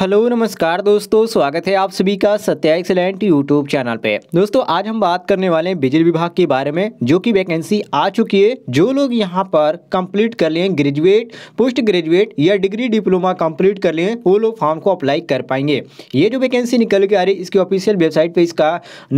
hello नमस्कार दोस्तों स्वागत है आप सभी का सत्या एक्सलेंट यूट्यूब चैनल पे दोस्तों आज हम बात करने वाले हैं बिजली विभाग के बारे में जो कि वैकेंसी आ चुकी है जो लोग यहां पर कंप्लीट कर लें ग्रेजुएट पोस्ट ग्रेजुएट या डिग्री डिप्लोमा कंप्लीट कर लिए वो लोग फॉर्म को अप्लाई कर पाएंगे ये जो वैकेंसी निकल के आ रही है इसकी ऑफिशियल वेबसाइट पर इसका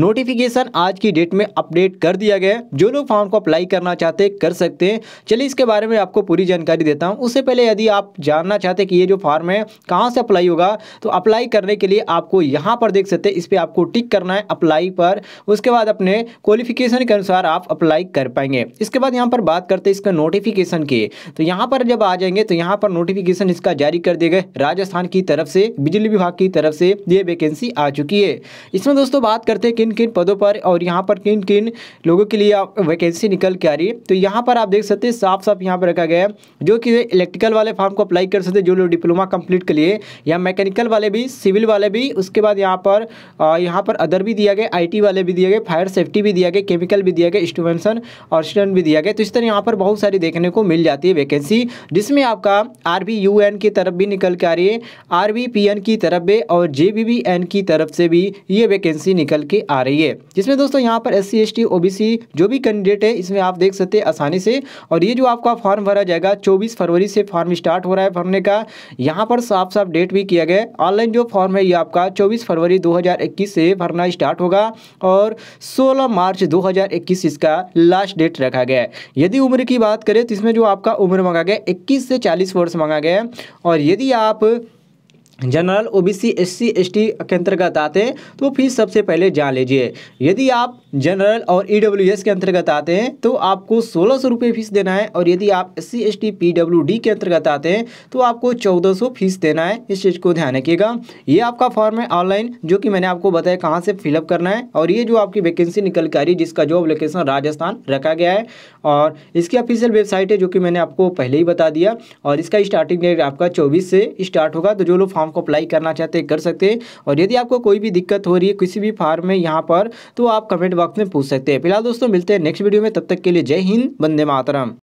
नोटिफिकेशन आज की डेट में अपडेट कर दिया गया जो लोग फॉर्म को अप्लाई करना चाहते कर सकते हैं चलिए इसके बारे में आपको पूरी जानकारी देता हूँ उससे पहले यदि आप जानना चाहते कि ये जो फॉर्म है कहाँ से अप्लाई होगा होगा तो अप्लाई करने के लिए आपको यहाँ पर देख सकते हैं इस पर आपको टिक करना है अप्लाई पर उसके बाद अपने क्वालिफिकेशन के अनुसार आप अप्लाई कर पाएंगे इसके बाद यहाँ पर बात करते हैं इसका नोटिफिकेशन की तो यहाँ पर जब आ जाएंगे तो यहाँ पर नोटिफिकेशन इसका जारी कर दिया गया राजस्थान की तरफ से बिजली विभाग की तरफ से ये वैकेंसी आ चुकी है इसमें दोस्तों बात करते हैं किन किन पदों पर और यहाँ पर किन किन लोगों के लिए वैकेंसी निकल के आ रही है तो यहाँ पर आप देख सकते हैं साफ साफ यहाँ पर रखा गया है जो कि इलेक्ट्रिकल वाले फॉर्म को अप्लाई कर सकते जो लोग डिप्लोमा कंप्लीट के लिए या मैकेनिकल वाले भी सिविल वाले भी उसके बाद यहाँ पर यहाँ पर अदर भी दिया गया आईटी वाले भी दिया गए फायर सेफ्टी भी दिया गया केमिकल भी दिया गया स्टूडेंसन और स्टूडेंट भी दिया गया तो इस तरह यहाँ पर बहुत सारी देखने को मिल जाती है वैकेंसी जिसमें आपका आर की तरफ भी निकल के आ रही है आर की तरफ भी और जे की तरफ से भी ये वैकेंसी निकल के आ रही है जिसमें दोस्तों यहाँ पर एस सी सी जो भी कैंडिडेट है इसमें आप देख सकते हैं आसानी से और ये जो आपका फॉर्म भरा जाएगा चौबीस फरवरी से फॉर्म स्टार्ट हो रहा है भरने का यहाँ पर साफ साफ डेट भी किया गया है ऑनलाइन जो फॉर्म है ये आपका 24 फरवरी 2021 से भरना स्टार्ट होगा और 16 मार्च 2021 इसका लास्ट डेट रखा गया है यदि उम्र की बात करें तो इसमें जो आपका उम्र मांगा गया इक्कीस से चालीस वर्ष मांगा गया है और यदि आप जनरल ओबीसी एससी एसटी के अंतर्गत आते हैं तो फीस सबसे पहले जान लीजिए यदि आप जनरल और ईडब्ल्यूएस e के अंतर्गत आते हैं तो आपको सोलह सौ रुपये फीस देना है और यदि आप एससी एसटी पीडब्ल्यूडी के अंतर्गत आते हैं तो आपको चौदह सौ फीस देना है इस चीज़ को ध्यान रखिएगा ये आपका फॉर्म है ऑनलाइन जो कि मैंने आपको बताया कहाँ से फिलअप करना है और ये जो आपकी वैकेंसी निकल के आ रही है जिसका जॉब लोकेशन राजस्थान रखा गया है और इसकी ऑफिशियल वेबसाइट है जो कि मैंने आपको पहले ही बता दिया और इसका स्टार्टिंग डेट आपका चौबीस से स्टार्ट होगा तो जो लोग फॉर्म फॉर्म को अप्लाई करना चाहते हैं कर सकते हैं और यदि आपको कोई भी दिक्कत हो रही है किसी भी फार्म में यहाँ पर तो आप कमेंट बॉक्स में पूछ सकते हैं फिलहाल दोस्तों मिलते हैं नेक्स्ट वीडियो में तब तक के लिए जय हिंद वंदे मातरम